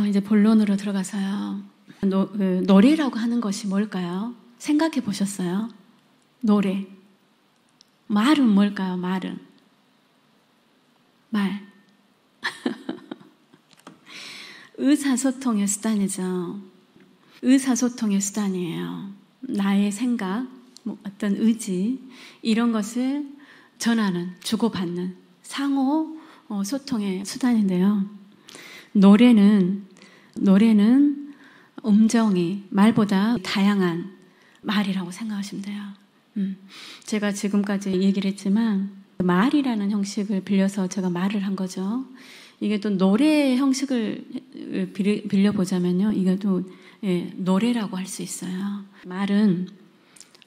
어, 이제 본론으로 들어가서요. 노, 그 노래라고 하는 것이 뭘까요? 생각해 보셨어요? 노래. 말은 뭘까요? 말은. 말. 의사소통의 수단이죠. 의사소통의 수단이에요. 나의 생각, 뭐 어떤 의지, 이런 것을 전하는, 주고받는 상호 어, 소통의 수단인데요. 노래는 노래는 음정이 말보다 다양한 말이라고 생각하시면 돼요. 음. 제가 지금까지 얘기를 했지만 말이라는 형식을 빌려서 제가 말을 한 거죠. 이게 또 노래 형식을 빌려보자면요. 이게 또 예, 노래라고 할 수 있어요. 말은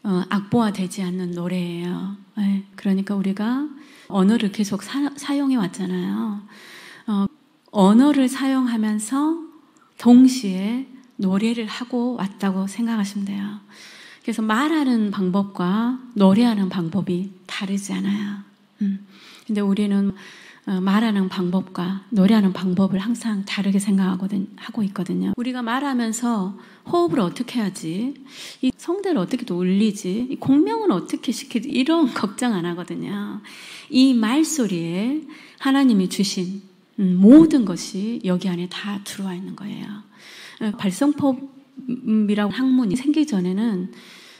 어, 악보화되지 않는 노래예요. 예, 그러니까 우리가 언어를 계속 사, 용해 왔잖아요. 어, 언어를 사용하면서 동시에 노래를 하고 왔다고 생각하시면 돼요. 그래서 말하는 방법과 노래하는 방법이 다르지 않아요. 음. 근데 우리는 어, 말하는 방법과 노래하는 방법을 항상 다르게 생각하거든, 하고 있거든요. 우리가 말하면서 호흡을 어떻게 하지? 이 성대를 어떻게 또리지이 공명은 어떻게 시키지? 이런 걱정 안 하거든요. 이 말소리에 하나님이 주신 음, 모든 것이 여기 안에 다 들어와 있는 거예요. 어, 발성법이라고 학문이 생기 전에는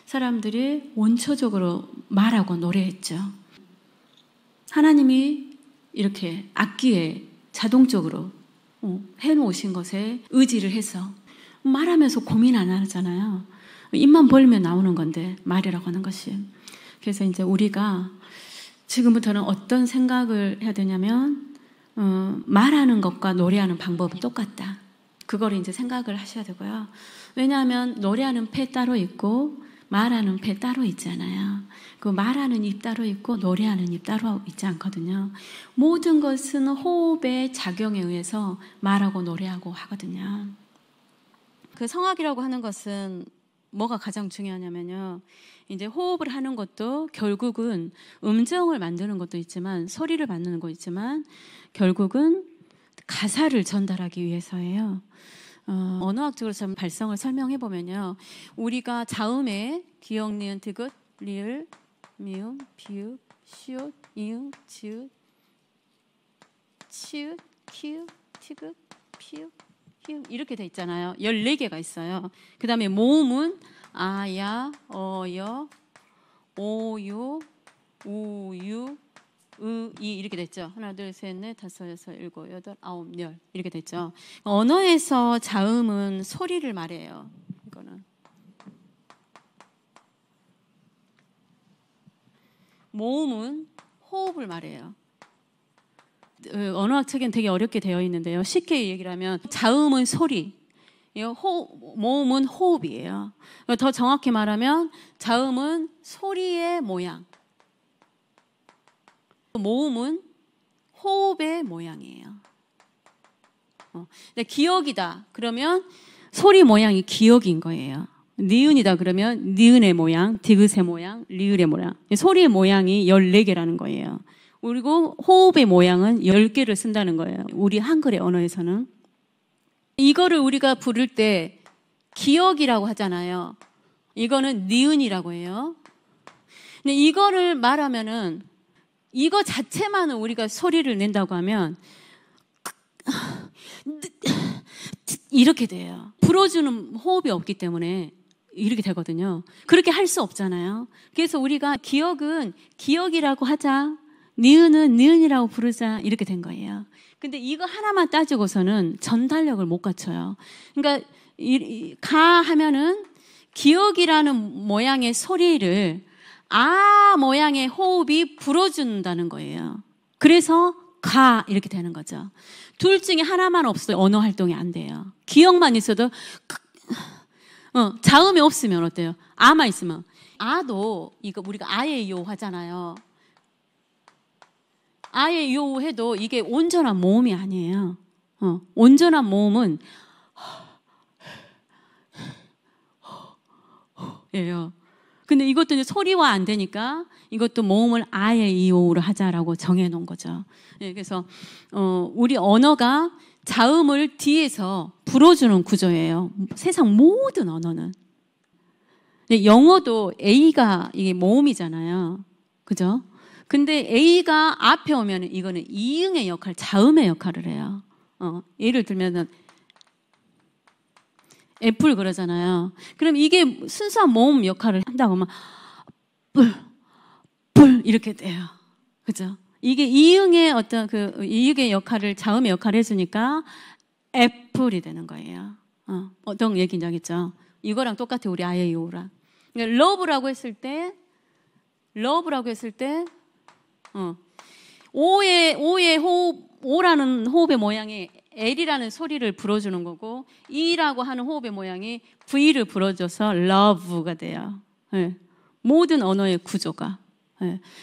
사람들이 원초적으로 말하고 노래했죠. 하나님이 이렇게 악기에 자동적으로 어, 해놓으신 것에 의지를 해서 말하면서 고민 안 하잖아요. 입만 벌면 나오는 건데 말이라고 하는 것이. 그래서 이제 우리가 지금부터는 어떤 생각을 해야 되냐면 어, 말하는 것과 노래하는 방법은 똑같다. 그걸 이제 생각을 하셔야 되고요. 왜냐하면 노래하는 패 따로 있고 말하는 패 따로 있잖아요. 그 말하는 입 따로 있고 노래하는 입 따로 있지 않거든요. 모든 것은 호흡의 작용에 의해서 말하고 노래하고 하거든요. 그 성악이라고 하는 것은 뭐가 가장 중요하냐면요. 이제 호흡을 하는 것도 결국은 음정을 만드는 것도 있지만 소리를 만드는 거 있지만 결국은 가사를 전달하기 위해서예요. 어, 언어학적으로 좀 발성을 설명해 보면요. 우리가 자음에 기역, 니은, 디귿, 리을, 미음, 비읍, 시옷, 이응, 지읒, 치읒, 키읒, 티귿, 피읒 히읗 이렇게 돼 있잖아요. 14개가 있어요. 그 다음에 모음은 아야, 어여, 오유, 우유, 이 이렇게 됐죠. 하나, 둘, 셋, 넷, 다섯, 여섯, 일곱, 여덟, 아홉, 열 이렇게 됐죠. 언어에서 자음은 소리를 말해요. 이거는 모음은 호흡을 말해요. 어, 언어학 책엔 되게 어렵게 되어 있는데요. 쉽게 얘기를 하면 자음은 소리, 호, 모음은 호흡이에요. 더 정확히 말하면 자음은 소리의 모양, 모음은 호흡의 모양이에요. 어, 근데 기억이다 그러면 소리 모양이 기억인 거예요. 니은이다 그러면 니은의 모양, 디귿의 모양, 리을의 모양. 소리의 모양이 14개라는 거예요. 그리고 호흡의 모양은 열개를 쓴다는 거예요. 우리 한글의 언어에서는. 이거를 우리가 부를 때 기억이라고 하잖아요. 이거는 니은이라고 해요. 근데 이거를 말하면은 이거 자체만은 우리가 소리를 낸다고 하면 이렇게 돼요. 불어주는 호흡이 없기 때문에 이렇게 되거든요. 그렇게 할 수 없잖아요. 그래서 우리가 기억은 기억이라고 하자. 니은은 니은이라고 부르자 이렇게 된 거예요. 근데 이거 하나만 따지고서는 전달력을 못 갖춰요. 그러니까 이, 이, 가 하면은 기억이라는 모양의 소리를 아 모양의 호흡이 불어준다는 거예요. 그래서 가 이렇게 되는 거죠. 둘 중에 하나만 없어요. 언어 활동이 안 돼요. 기억만 있어도 어, 자음이 없으면 어때요? 아만 있으면 아도 이거 우리가 아예 요 하잖아요. 아예 요해도 이게 온전한 모음이 아니에요. 어, 온전한 모음은 예요. 근데 이것도 이제 소리와 안 되니까 이것도 모음을 아예 이오로 하자라고 정해놓은 거죠. 예, 그래서 어, 우리 언어가 자음을 뒤에서 불어주는 구조예요. 세상 모든 언어는 영어도 A가 이게 모음이잖아요. 그죠? 근데 A가 앞에 오면 이거는 이응의 역할, 자음의 역할을 해요. 어, 예를 들면은 애플 그러잖아요. 그럼 이게 순수한 모음 역할을 한다고 하면 뿔, 뿔 이렇게 돼요. 그죠? 이게 이응의 어떤 그 이응의 역할을 자음의 역할을 해주니까 애플이 되는 거예요. 어, 어떤 얘기인지 알겠죠? 이거랑 똑같아 우리 아예 요랑. 그러니까 러브라고 했을 때 러브라고 했을 때 어. 오의, 오의 호흡, 오라는 호흡의 모양이 L이라는 소리를 불어주는 거고, E라고 하는 호흡의 모양이 V를 불어줘서 love가 돼요. 네. 모든 언어의 구조가.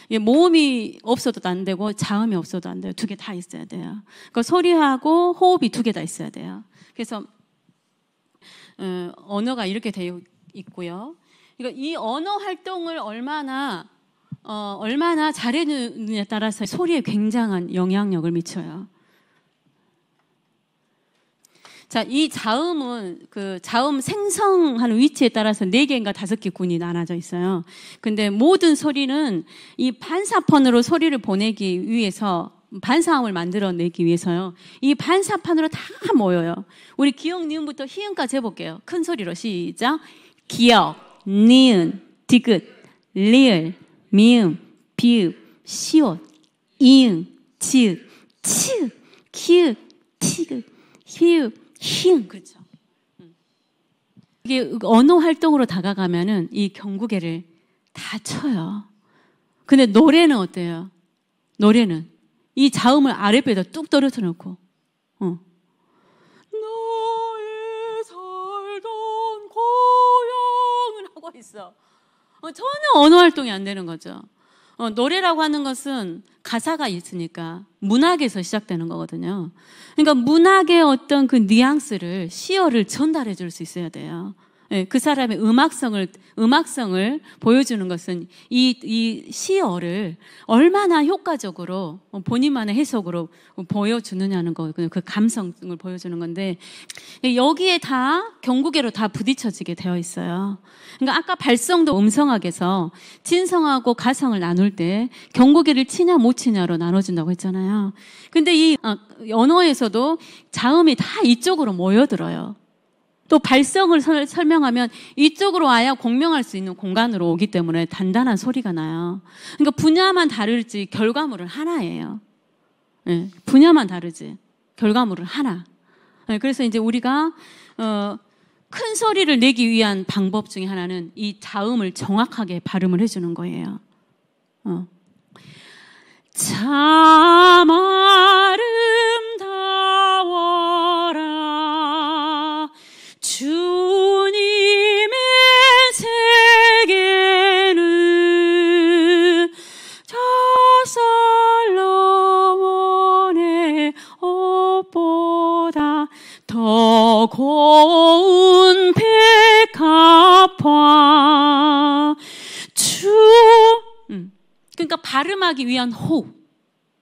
예, 모음이 없어도 안 되고 자음이 없어도 안 돼요. 두 개 다 있어야 돼요. 그러니까 소리하고 호흡이 두 개 다 있어야 돼요. 그래서 음, 언어가 이렇게 되어 있고요. 그러니까 이 언어 활동을 얼마나 어, 얼마나 잘해느냐에 따라서 소리에 굉장한 영향력을 미쳐요. 자, 이 자음은 그 자음 생성하는 위치에 따라서 네 개인가 다섯 개 군이 나눠져 있어요. 근데 모든 소리는 이 반사판으로 소리를 보내기 위해서 반사음을 만들어내기 위해서요. 이 반사판으로 다 모여요. 우리 기억, 니은부터 히음까지 해볼게요. 큰 소리로 시작. 기억, 니은, 디귿, 리을, 미음, 비읍, 시옷, 이응, 지읍, 치읍, 키읍, 티읍, 히읍, 히응 그렇죠. 이게 언어 활동으로 다가가면은 이 경구계를 다 쳐요. 근데 노래는 어때요? 노래는 이 자음을 아랫배에다 뚝 떨어뜨려 놓고 어. 너의 살던 고향을 하고 있어. 어, 전혀 언어 활동이 안 되는 거죠. 어, 노래라고 하는 것은 가사가 있으니까 문학에서 시작되는 거거든요. 그러니까 문학의 어떤 그 뉘앙스를 시어를 전달해 줄 수 있어야 돼요. 예, 그 사람의 음악성을 음악성을 보여주는 것은 이 이 시어를 얼마나 효과적으로 본인만의 해석으로 보여주느냐는 거거든요. 그 감성을 보여주는 건데 여기에 다 경국에로 다 부딪혀지게 되어 있어요. 그러니까 아까 발성도 음성학에서 진성하고 가성을 나눌 때 경국에를 치냐 못 치냐로 나눠준다고 했잖아요. 근데 이 어, 언어에서도 자음이 다 이쪽으로 모여들어요. 또 발성을 설, 설명하면 이쪽으로 와야 공명할 수 있는 공간으로 오기 때문에 단단한 소리가 나요. 그러니까 분야만 다를지 결과물은 하나예요. 예, 분야만 다르지 결과물은 하나. 예, 그래서 이제 우리가 어, 큰 소리를 내기 위한 방법 중에 하나는 이 자음을 정확하게 발음을 해주는 거예요. 어. 자마 저 고운 백합화 주 음, 그러니까 발음하기 위한 호흡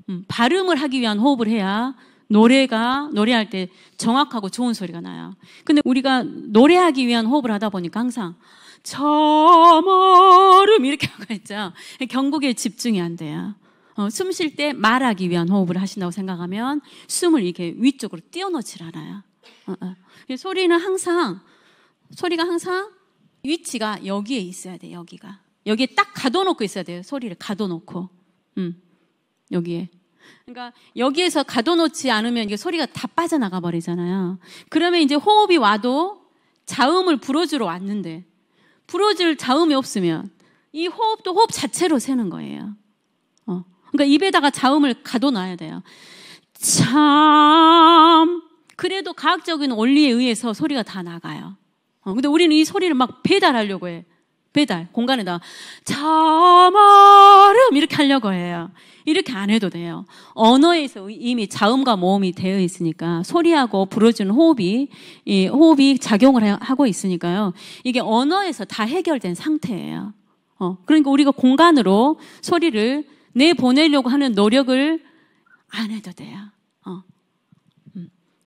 음, 발음을 하기 위한 호흡을 해야 노래가 노래할 때 정확하고 좋은 소리가 나요. 근데 우리가 노래하기 위한 호흡을 하다 보니까 항상 저멀름 이렇게 하고 있죠. 경곡에 집중이 안 돼요. 어, 숨 쉴 때 말하기 위한 호흡을 하신다고 생각하면 숨을 이렇게 위쪽으로 띄워놓질 않아요. 어, 어. 소리는 항상 소리가 항상 위치가 여기에 있어야 돼. 여기가 여기에 딱 가둬놓고 있어야 돼요. 소리를 가둬놓고 음, 여기에. 그러니까 여기에서 가둬놓지 않으면 이게 소리가 다 빠져나가 버리잖아요. 그러면 이제 호흡이 와도 자음을 불어주러 왔는데 불어줄 자음이 없으면 이 호흡도 호흡 자체로 새는 거예요. 어. 그러니까 입에다가 자음을 가둬놔야 돼요. 참 그래도 과학적인 원리에 의해서 소리가 다 나가요. 어, 근데 우리는 이 소리를 막 배달하려고 해. 배달 공간에다 자마름 이렇게 하려고 해요. 이렇게 안 해도 돼요. 언어에서 이미 자음과 모음이 되어 있으니까 소리하고 부러지는 호흡이 이 호흡이 작용을 하고 있으니까요. 이게 언어에서 다 해결된 상태예요. 어, 그러니까 우리가 공간으로 소리를 내 보내려고 하는 노력을 안 해도 돼요.